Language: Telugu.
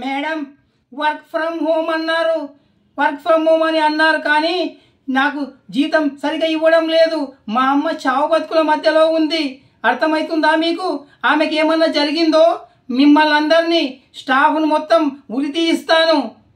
మేడం వర్క్ ఫ్రమ్ హోమ్ అన్నారు వర్క్ ఫ్రమ్ హోమ్ అని అన్నారు కానీ నాకు జీతం సరిగా ఇవ్వడం లేదు మా అమ్మ చావు బతుకుల మధ్యలో ఉంది అర్థమవుతుందా మీకు ఆమెకి ఏమన్నా జరిగిందో మిమ్మల్ని అందరినీ స్టాఫ్ను మొత్తం ఉరితీయిస్తాను తీయిస్తాను